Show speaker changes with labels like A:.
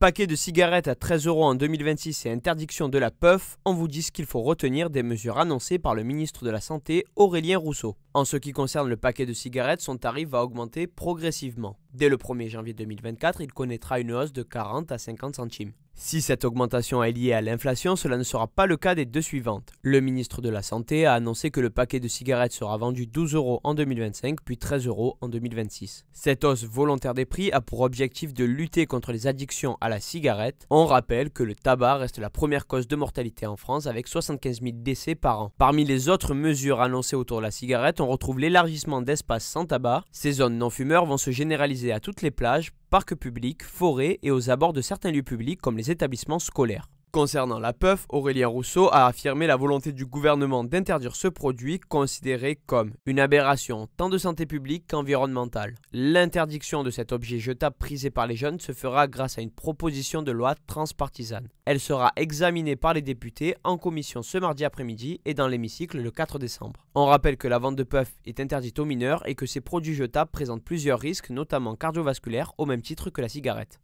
A: Paquet de cigarettes à 13 euros en 2026 et interdiction de la puff, on vous dit ce qu'il faut retenir des mesures annoncées par le ministre de la Santé Aurélien Rousseau. En ce qui concerne le paquet de cigarettes, son tarif va augmenter progressivement. Dès le 1er janvier 2024, il connaîtra une hausse de 40 à 50 centimes. Si cette augmentation est liée à l'inflation, cela ne sera pas le cas des deux suivantes. Le ministre de la Santé a annoncé que le paquet de cigarettes sera vendu 12 euros en 2025 puis 13 euros en 2026. Cette hausse volontaire des prix a pour objectif de lutter contre les addictions à la cigarette. On rappelle que le tabac reste la première cause de mortalité en France avec 75 000 décès par an. Parmi les autres mesures annoncées autour de la cigarette, on retrouve l'élargissement d'espaces sans tabac. Ces zones non-fumeurs vont se généraliser à toutes les plages, parcs publics, forêts et aux abords de certains lieux publics comme les établissements scolaires. Concernant la puff, Aurélien Rousseau a affirmé la volonté du gouvernement d'interdire ce produit considéré comme une aberration tant de santé publique qu'environnementale. L'interdiction de cet objet jetable prisé par les jeunes se fera grâce à une proposition de loi transpartisane. Elle sera examinée par les députés en commission ce mardi après-midi et dans l'hémicycle le 4 décembre. On rappelle que la vente de puff est interdite aux mineurs et que ces produits jetables présentent plusieurs risques, notamment cardiovasculaires, au même titre que la cigarette.